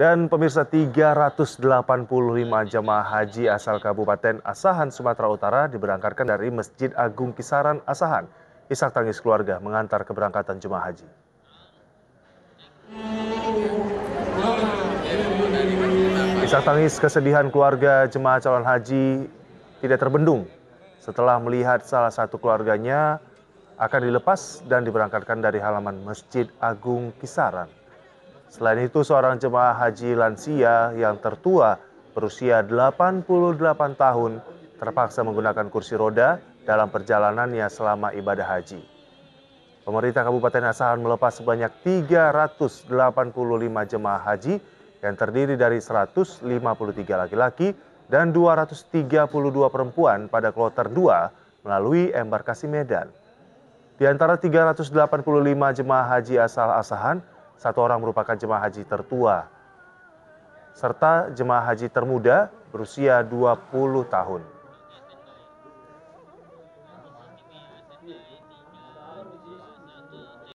Dan pemirsa 385 jemaah haji asal Kabupaten Asahan, Sumatera Utara diberangkatkan dari Masjid Agung Kisaran Asahan. Isak tangis keluarga mengantar keberangkatan jemaah haji. Isak tangis kesedihan keluarga jemaah calon haji tidak terbendung setelah melihat salah satu keluarganya akan dilepas dan diberangkatkan dari halaman Masjid Agung Kisaran. Selain itu, seorang jemaah haji lansia yang tertua berusia 88 tahun terpaksa menggunakan kursi roda dalam perjalanannya selama ibadah haji. Pemerintah Kabupaten Asahan melepas sebanyak 385 jemaah haji yang terdiri dari 153 laki-laki dan 232 perempuan pada kloter 2 melalui embarkasi Medan. Di antara 385 jemaah haji asal Asahan, satu orang merupakan jemaah haji tertua, serta jemaah haji termuda berusia 20 tahun.